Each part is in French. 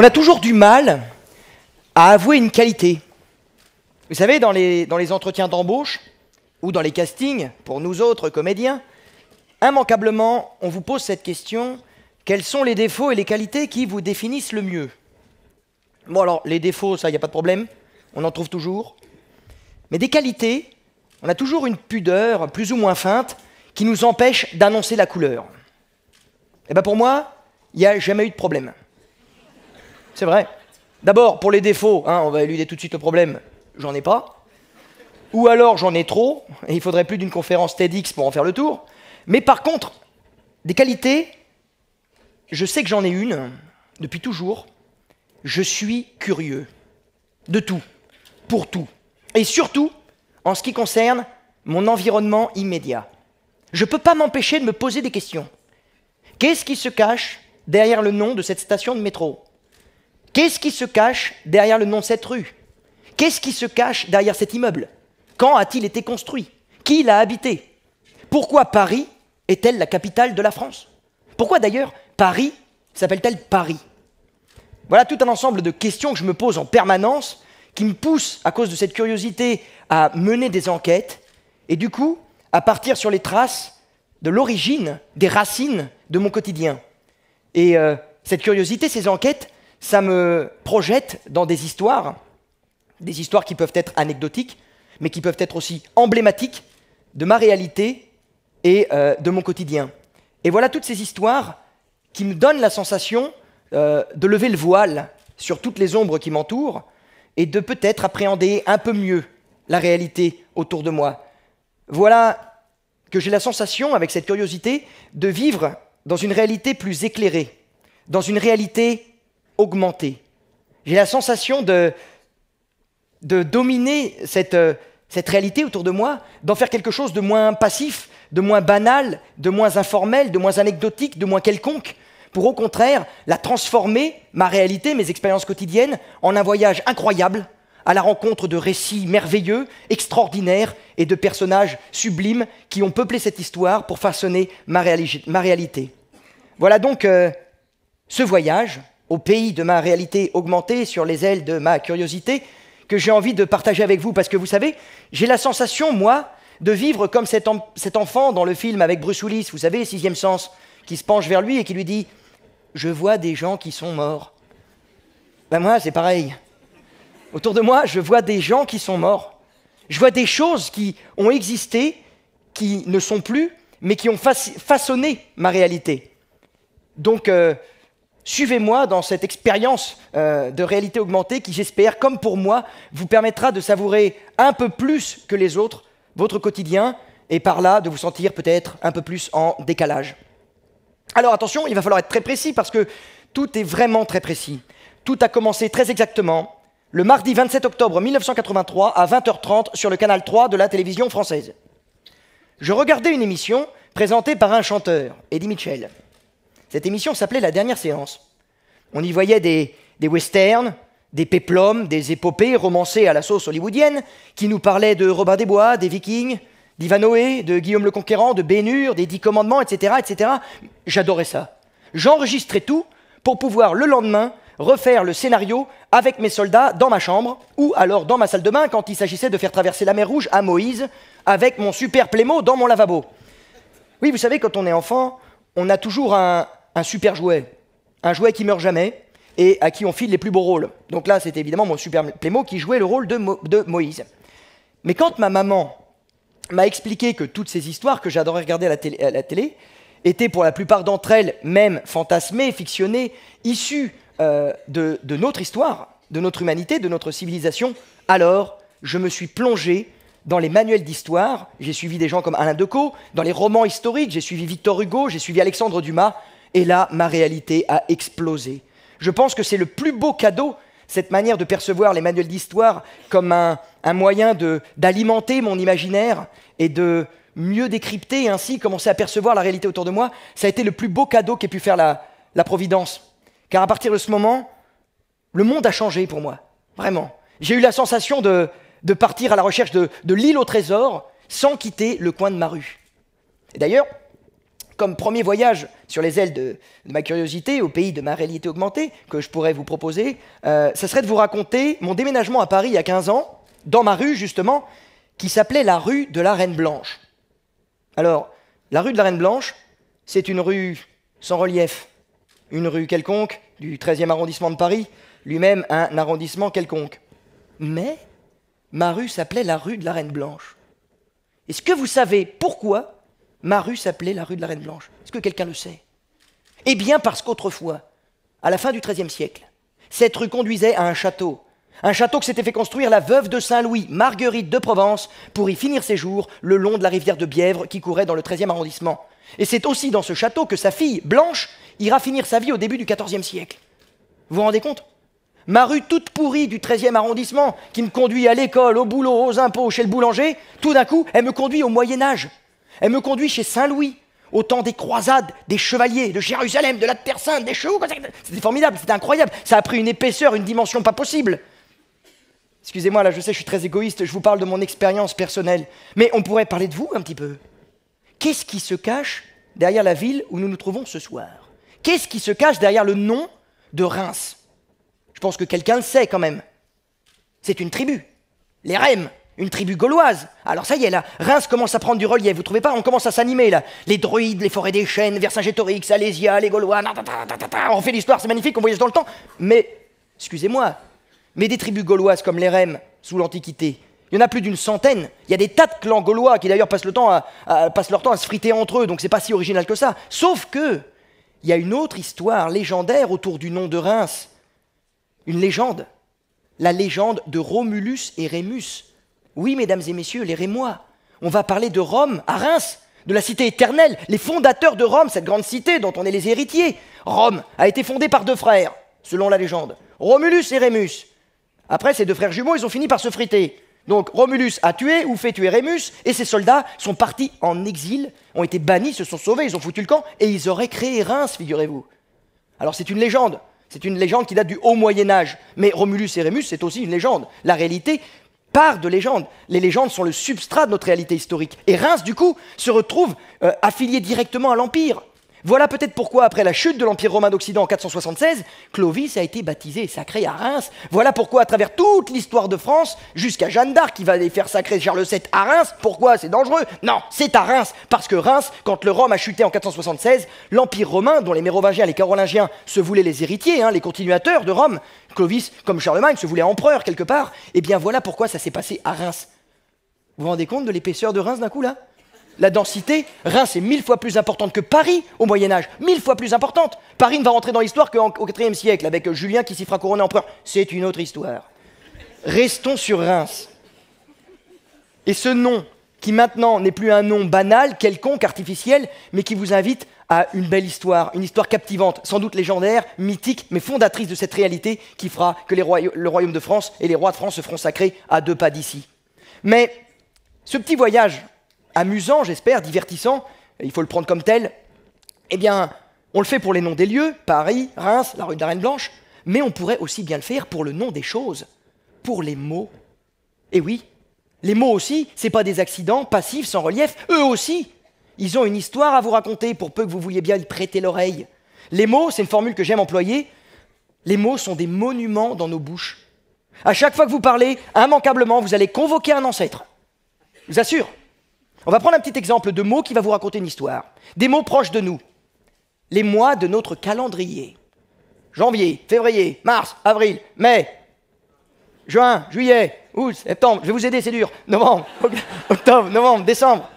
On a toujours du mal à avouer une qualité. Vous savez, dans les, dans les entretiens d'embauche ou dans les castings, pour nous autres comédiens, immanquablement, on vous pose cette question quels sont les défauts et les qualités qui vous définissent le mieux Bon, alors, les défauts, ça, il n'y a pas de problème, on en trouve toujours. Mais des qualités, on a toujours une pudeur, plus ou moins feinte, qui nous empêche d'annoncer la couleur. Et eh bien pour moi, il n'y a jamais eu de problème c'est vrai. D'abord, pour les défauts, hein, on va éluder tout de suite le problème, j'en ai pas. Ou alors j'en ai trop, et il faudrait plus d'une conférence TEDx pour en faire le tour. Mais par contre, des qualités, je sais que j'en ai une, depuis toujours. Je suis curieux de tout, pour tout. Et surtout, en ce qui concerne mon environnement immédiat. Je ne peux pas m'empêcher de me poser des questions. Qu'est-ce qui se cache derrière le nom de cette station de métro Qu'est-ce qui se cache derrière le nom de cette rue Qu'est-ce qui se cache derrière cet immeuble Quand a-t-il été construit Qui l'a habité Pourquoi Paris est-elle la capitale de la France Pourquoi d'ailleurs Paris s'appelle-t-elle Paris Voilà tout un ensemble de questions que je me pose en permanence, qui me poussent, à cause de cette curiosité, à mener des enquêtes, et du coup, à partir sur les traces de l'origine, des racines de mon quotidien. Et euh, cette curiosité, ces enquêtes, ça me projette dans des histoires, des histoires qui peuvent être anecdotiques, mais qui peuvent être aussi emblématiques de ma réalité et euh, de mon quotidien. Et voilà toutes ces histoires qui me donnent la sensation euh, de lever le voile sur toutes les ombres qui m'entourent et de peut-être appréhender un peu mieux la réalité autour de moi. Voilà que j'ai la sensation, avec cette curiosité, de vivre dans une réalité plus éclairée, dans une réalité augmenter. J'ai la sensation de, de dominer euh, cette, réalité autour de moi, d'en faire quelque chose de moins passif, de moins banal, de moins informel, de moins anecdotique, de moins quelconque, pour au contraire la transformer, ma réalité, mes expériences quotidiennes, en un voyage incroyable à la rencontre de récits merveilleux, extraordinaires et de personnages sublimes qui ont peuplé cette histoire pour façonner ma, ma réalité. Voilà donc euh, ce voyage au pays de ma réalité augmentée, sur les ailes de ma curiosité, que j'ai envie de partager avec vous, parce que vous savez, j'ai la sensation, moi, de vivre comme cet, enfant dans le film avec Bruce Willis, vous savez, Sixième Sens, qui se penche vers lui et qui lui dit ⁇ Je vois des gens qui sont morts ben ⁇ moi, c'est pareil. Autour de moi, je vois des gens qui sont morts. Je vois des choses qui ont existé, qui ne sont plus, mais qui ont façonné ma réalité. Donc, euh, Suivez-moi dans cette expérience euh, de réalité augmentée qui, j'espère, comme pour moi, vous permettra de savourer un peu plus que les autres votre quotidien et par là de vous sentir peut-être un peu plus en décalage. Alors attention, il va falloir être très précis parce que tout est vraiment très précis. Tout a commencé très exactement le mardi 27 octobre 1983 à 20h30 sur le canal 3 de la télévision française. Je regardais une émission présentée par un chanteur, Eddie Mitchell. Cette émission s'appelait La dernière séance. On y voyait des, des westerns, des péplums, des épopées romancées à la sauce hollywoodienne, qui nous parlaient de Robin des Bois, des Vikings, d'Ivanoé, de Guillaume le Conquérant, de Bénur, des Dix Commandements, etc. etc. J'adorais ça. J'enregistrais tout pour pouvoir le lendemain refaire le scénario avec mes soldats dans ma chambre ou alors dans ma salle de bain quand il s'agissait de faire traverser la mer Rouge à Moïse avec mon super plémo dans mon lavabo. Oui, vous savez, quand on est enfant, on a toujours un, un super jouet, un jouet qui meurt jamais et à qui on file les plus beaux rôles. Donc là, c'était évidemment mon super Plémo qui jouait le rôle de, Moïse. Mais quand ma maman m'a expliqué que toutes ces histoires que j'adorais regarder à la, télé, étaient pour la plupart d'entre elles même fantasmées, fictionnées, issues euh, de, de notre histoire, de notre humanité, de notre civilisation, alors je me suis plongé dans les manuels d'histoire, j'ai suivi des gens comme Alain Decaux, dans les romans historiques, j'ai suivi Victor Hugo, j'ai suivi Alexandre Dumas, et là, ma réalité a explosé. Je pense que c'est le plus beau cadeau, cette manière de percevoir les manuels d'histoire comme un, moyen d'alimenter mon imaginaire et de mieux décrypter et ainsi commencer à percevoir la réalité autour de moi. Ça a été le plus beau cadeau qu'ait pu faire la, la Providence. Car à partir de ce moment, le monde a changé pour moi. Vraiment. J'ai eu la sensation de, partir à la recherche de, de l'île au trésor sans quitter le coin de ma rue. Et d'ailleurs, comme premier voyage sur les ailes de, ma curiosité au pays de ma réalité augmentée que je pourrais vous proposer, euh, ce serait de vous raconter mon déménagement à Paris il y a 15 ans, dans ma rue justement, qui s'appelait la rue de la Reine Blanche. Alors, la rue de la Reine Blanche, c'est une rue sans relief, une rue quelconque du 13e arrondissement de Paris, lui-même un arrondissement quelconque. Mais ma rue s'appelait la rue de la Reine Blanche. Est-ce que vous savez pourquoi Ma rue s'appelait la rue de la Reine Blanche. Est-ce que quelqu'un le sait Eh bien parce qu'autrefois, à la fin du XIIIe siècle, cette rue conduisait à un château. Un château que s'était fait construire la veuve de Saint-Louis, Marguerite de Provence, pour y finir ses jours le long de la rivière de Bièvre qui courait dans le XIIIe arrondissement. Et c'est aussi dans ce château que sa fille, Blanche, ira finir sa vie au début du XIVe siècle. Vous vous rendez compte Ma rue toute pourrie du XIIIe arrondissement, qui me conduit à l'école, au boulot, aux impôts, chez le boulanger, tout d'un coup, elle me conduit au Moyen Âge. Elle me conduit chez Saint-Louis, au temps des croisades, des chevaliers, de Jérusalem, de la Terre Sainte, des chevaux. C'était formidable, c'était incroyable. Ça a pris une épaisseur, une dimension pas possible. Excusez-moi, là je sais, je suis très égoïste, je vous parle de mon expérience personnelle. Mais on pourrait parler de vous un petit peu. Qu'est-ce qui se cache derrière la ville où nous nous trouvons ce soir Qu'est-ce qui se cache derrière le nom de Reims Je pense que quelqu'un le sait quand même. C'est une tribu, les Rèmes une tribu gauloise. Alors ça y est, là, Reims commence à prendre du relief, vous trouvez pas On commence à s'animer, là. Les druides, les forêts des chênes, Vercingétorix, Alésia, les Gaulois, on fait l'histoire, c'est magnifique, on voyage dans le temps. Mais, excusez-moi, mais des tribus gauloises comme les Rèmes, sous l'Antiquité, il y en a plus d'une centaine. Il y a des tas de clans gaulois qui d'ailleurs passent, le temps à, passent leur temps à se friter entre eux, donc c'est pas si original que ça. Sauf que, il y a une autre histoire légendaire autour du nom de Reims. Une légende. La légende de Romulus et Rémus. Oui, mesdames et messieurs, les Rémois, on va parler de Rome à Reims, de la cité éternelle, les fondateurs de Rome, cette grande cité dont on est les héritiers. Rome a été fondée par deux frères, selon la légende, Romulus et Rémus. Après, ces deux frères jumeaux, ils ont fini par se friter. Donc Romulus a tué ou fait tuer Rémus, et ses soldats sont partis en exil, ont été bannis, se sont sauvés, ils ont foutu le camp, et ils auraient créé Reims, figurez-vous. Alors c'est une légende, c'est une légende qui date du haut Moyen Âge, mais Romulus et Rémus, c'est aussi une légende. La réalité, part de légendes. Les légendes sont le substrat de notre réalité historique. Et Reims, du coup, se retrouve euh, affilié directement à l'Empire. Voilà peut-être pourquoi, après la chute de l'Empire romain d'Occident en 476, Clovis a été baptisé et sacré à Reims. Voilà pourquoi, à travers toute l'histoire de France, jusqu'à Jeanne d'Arc qui va aller faire sacrer Charles VII à Reims, pourquoi c'est dangereux Non, c'est à Reims, parce que Reims, quand le Rome a chuté en 476, l'Empire romain, dont les Mérovingiens les Carolingiens se voulaient les héritiers, hein, les continuateurs de Rome, Clovis, comme Charlemagne, se voulait empereur quelque part, et eh bien voilà pourquoi ça s'est passé à Reims. Vous vous rendez compte de l'épaisseur de Reims d'un coup là la densité, Reims est mille fois plus importante que Paris au Moyen-Âge, mille fois plus importante. Paris ne va rentrer dans l'histoire qu'au IVe siècle, avec euh, Julien qui s'y fera couronner empereur. C'est une autre histoire. Restons sur Reims. Et ce nom, qui maintenant n'est plus un nom banal, quelconque, artificiel, mais qui vous invite à une belle histoire, une histoire captivante, sans doute légendaire, mythique, mais fondatrice de cette réalité qui fera que le royaume de France et les rois de France se feront sacrer à deux pas d'ici. Mais ce petit voyage amusant, j'espère, divertissant, il faut le prendre comme tel, eh bien, on le fait pour les noms des lieux, Paris, Reims, la rue de la Reine Blanche, mais on pourrait aussi bien le faire pour le nom des choses, pour les mots. Et eh oui, les mots aussi, c'est pas des accidents passifs, sans relief, eux aussi, ils ont une histoire à vous raconter pour peu que vous vouliez bien y prêter l'oreille. Les mots, c'est une formule que j'aime employer, les mots sont des monuments dans nos bouches. À chaque fois que vous parlez, immanquablement, vous allez convoquer un ancêtre. Je vous assure. On va prendre un petit exemple de mots qui va vous raconter une histoire. Des mots proches de nous. Les mois de notre calendrier. Janvier, février, mars, avril, mai, juin, juillet, août, septembre. Je vais vous aider, c'est dur. Novembre, octobre, novembre, décembre.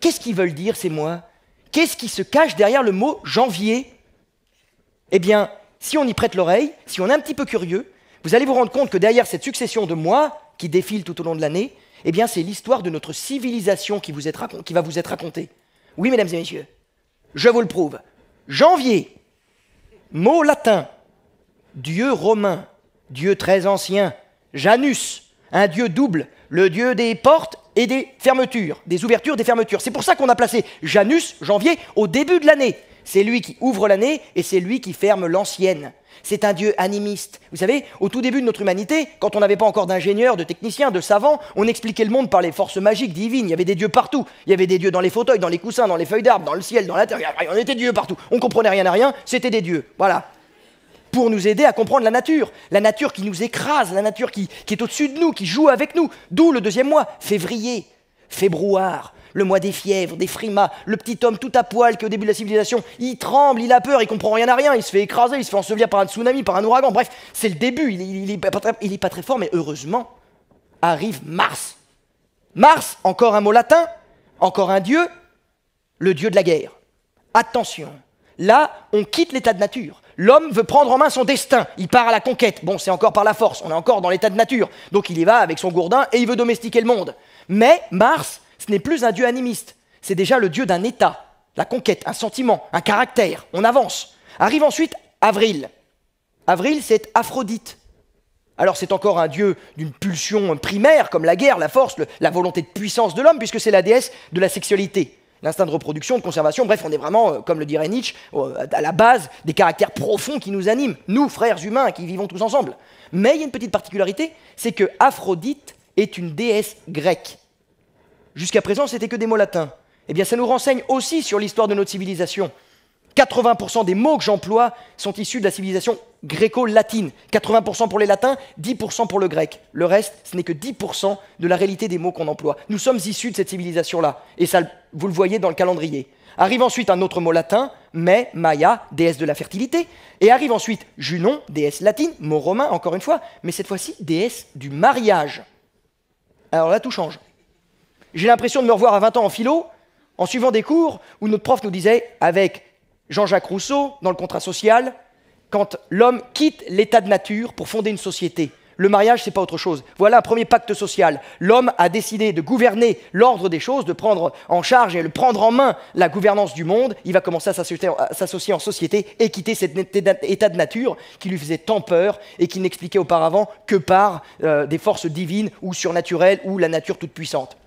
Qu'est-ce qu'ils veulent dire ces mois Qu'est-ce qui se cache derrière le mot janvier Eh bien, si on y prête l'oreille, si on est un petit peu curieux, vous allez vous rendre compte que derrière cette succession de mois qui défilent tout au long de l'année, eh bien, c'est l'histoire de notre civilisation qui, vous qui va vous être racontée. Oui, mesdames et messieurs, je vous le prouve. Janvier, mot latin, dieu romain, dieu très ancien, Janus, un dieu double, le dieu des portes et des fermetures, des ouvertures, des fermetures. C'est pour ça qu'on a placé Janus, janvier, au début de l'année. C'est lui qui ouvre l'année et c'est lui qui ferme l'ancienne. C'est un Dieu animiste. Vous savez, au tout début de notre humanité, quand on n'avait pas encore d'ingénieurs, de techniciens, de savants, on expliquait le monde par les forces magiques, divines. Il y avait des dieux partout. Il y avait des dieux dans les fauteuils, dans les coussins, dans les feuilles d'arbres, dans le ciel, dans la terre. On était dieux partout. On comprenait rien à rien. C'était des dieux. Voilà pour nous aider à comprendre la nature, la nature qui nous écrase, la nature qui, qui est au-dessus de nous, qui joue avec nous. D'où le deuxième mois, février, févroir, le mois des fièvres, des frimas, le petit homme tout à poil que au début de la civilisation, il tremble, il a peur, il comprend rien à rien, il se fait écraser, il se fait ensevelir par un tsunami, par un ouragan, bref, c'est le début, il, n'est pas très fort, mais heureusement, arrive Mars. Mars, encore un mot latin, encore un dieu, le dieu de la guerre. Attention, là, on quitte l'état de nature. L'homme veut prendre en main son destin. Il part à la conquête. Bon, c'est encore par la force. On est encore dans l'état de nature. Donc il y va avec son gourdin et il veut domestiquer le monde. Mais Mars, ce n'est plus un Dieu animiste, c'est déjà le Dieu d'un état, la conquête, un sentiment, un caractère. On avance. Arrive ensuite Avril. Avril, c'est Aphrodite. Alors c'est encore un dieu d'une pulsion primaire, comme la guerre, la force, la volonté de puissance de l'homme, puisque c'est la déesse de la sexualité, l'instinct de reproduction, de conservation. Bref, on est vraiment, euh, comme le dirait Nietzsche, à la base des caractères profonds qui nous animent, nous, frères humains, qui vivons tous ensemble. Mais il y a une petite particularité, c'est que Aphrodite est une déesse grecque. Jusqu'à présent, c'était que des mots latins. Eh bien, ça nous renseigne aussi sur l'histoire de notre civilisation. 80% des mots que j'emploie sont issus de la civilisation gréco-latine. 80% pour les latins, 10% pour le grec. Le reste, ce n'est que 10% de la réalité des mots qu'on emploie. Nous sommes issus de cette civilisation-là. Et ça, vous le voyez dans le calendrier. Arrive ensuite un autre mot latin, mais, Maya, déesse de la fertilité. Et arrive ensuite Junon, déesse latine, mot romain encore une fois, mais cette fois-ci déesse du mariage. Alors là, tout change. J'ai l'impression de me revoir à 20 ans en philo, en suivant des cours où notre prof nous disait, avec Jean-Jacques Rousseau, dans le contrat social, quand l'homme quitte l'état de nature pour fonder une société. Le mariage, c'est pas autre chose. Voilà un premier pacte social. L'homme a décidé de gouverner l'ordre des choses, de prendre en charge et de prendre en main la gouvernance du monde. Il va commencer à s'associer en société et quitter cet état de nature qui lui faisait tant peur et qui n'expliquait auparavant que par euh, des forces divines ou surnaturelles ou la nature toute puissante.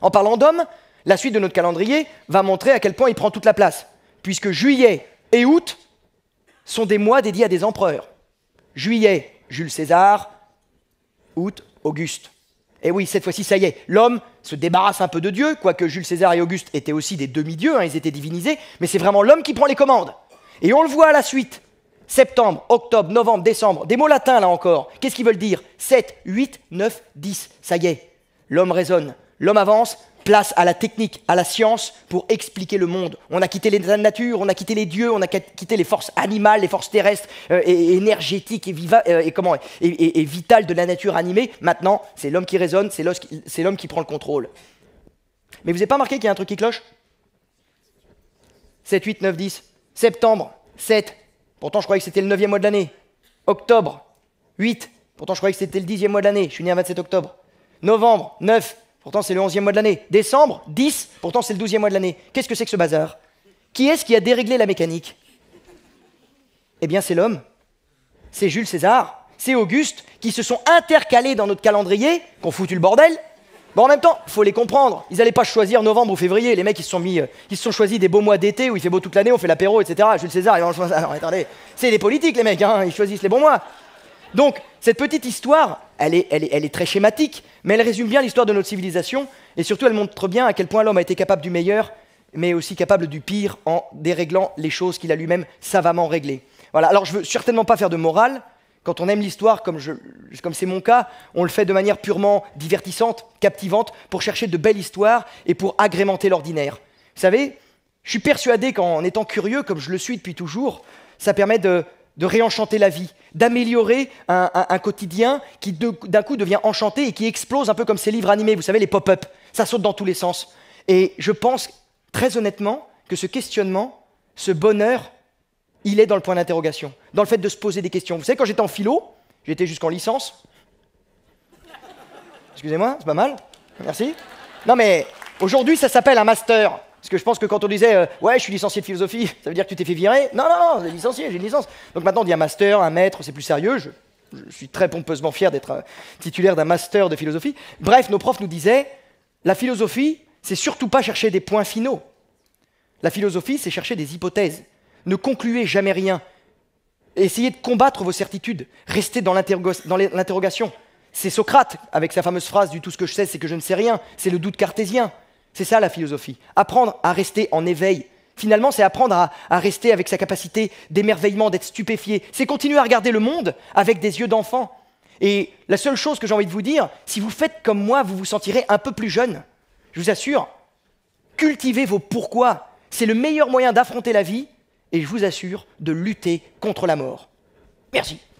En parlant d'homme, la suite de notre calendrier va montrer à quel point il prend toute la place, puisque juillet et août sont des mois dédiés à des empereurs. Juillet, Jules César, août, Auguste. Et oui, cette fois-ci, ça y est, l'homme se débarrasse un peu de Dieu, quoique Jules César et Auguste étaient aussi des demi-dieux, hein, ils étaient divinisés, mais c'est vraiment l'homme qui prend les commandes. Et on le voit à la suite. Septembre, octobre, novembre, décembre, des mots latins là encore. Qu'est-ce qu'ils veulent dire 7, 8, 9, 10. Ça y est, l'homme raisonne. L'homme avance, place à la technique, à la science pour expliquer le monde. On a quitté les nature, on a quitté les dieux, on a quitté les forces animales, les forces terrestres euh, énergétiques et, euh, et, comment, et, vitales de la nature animée. Maintenant, c'est l'homme qui raisonne, c'est l'homme qui, prend le contrôle. Mais vous n'avez pas marqué qu'il y a un truc qui cloche 7, 8, 9, 10. Septembre, 7. Pourtant, je croyais que c'était le 9e mois de l'année. Octobre, 8. Pourtant, je croyais que c'était le 10e mois de l'année. Je suis né un 27 octobre. Novembre, 9. Pourtant, c'est le 11e mois de l'année. Décembre, 10, pourtant, c'est le 12e mois de l'année. Qu'est-ce que c'est que ce bazar Qui est-ce qui a déréglé la mécanique Eh bien, c'est l'homme. C'est Jules César, c'est Auguste, qui se sont intercalés dans notre calendrier, qu'on foutu le bordel. Bon, en même temps, faut les comprendre. Ils n'allaient pas choisir novembre ou février. Les mecs, ils se sont mis, euh, ils sont choisis des beaux mois d'été où il fait beau toute l'année, on fait l'apéro, etc. Jules César, ils vont choisir. Ah, attendez, c'est les politiques, les mecs, hein, ils choisissent les bons mois. Donc, cette petite histoire, elle est très schématique. Mais elle résume bien l'histoire de notre civilisation, et surtout elle montre bien à quel point l'homme a été capable du meilleur, mais aussi capable du pire en déréglant les choses qu'il a lui-même savamment réglées. Voilà, alors je ne veux certainement pas faire de morale. Quand on aime l'histoire, comme, comme c'est mon cas, on le fait de manière purement divertissante, captivante, pour chercher de belles histoires et pour agrémenter l'ordinaire. Vous savez, je suis persuadé qu'en étant curieux, comme je le suis depuis toujours, ça permet de de réenchanter la vie, d'améliorer un, quotidien qui d'un coup devient enchanté et qui explose un peu comme ces livres animés, vous savez, les pop-up. Ça saute dans tous les sens. Et je pense très honnêtement que ce questionnement, ce bonheur, il est dans le point d'interrogation, dans le fait de se poser des questions. Vous savez, quand j'étais en philo, j'étais jusqu'en licence. Excusez-moi, c'est pas mal. Merci. Non mais aujourd'hui, ça s'appelle un master. Parce que je pense que quand on disait euh, Ouais, je suis licencié de philosophie, ça veut dire que tu t'es fait virer Non, non, non, licencié, j'ai une licence. Donc maintenant, on dit un master, un maître, c'est plus sérieux. Je, suis très pompeusement fier d'être euh, titulaire d'un master de philosophie. Bref, nos profs nous disaient La philosophie, c'est surtout pas chercher des points finaux. La philosophie, c'est chercher des hypothèses. Ne concluez jamais rien. Essayez de combattre vos certitudes. Restez dans l'interrogation. C'est Socrate, avec sa fameuse phrase du tout ce que je sais, c'est que je ne sais rien. C'est le doute cartésien. C'est ça la philosophie. Apprendre à rester en éveil. Finalement, c'est apprendre à, rester avec sa capacité d'émerveillement, d'être stupéfié. C'est continuer à regarder le monde avec des yeux d'enfant. Et la seule chose que j'ai envie de vous dire, si vous faites comme moi, vous vous sentirez un peu plus jeune. Je vous assure, cultivez vos pourquoi. C'est le meilleur moyen d'affronter la vie et je vous assure de lutter contre la mort. Merci.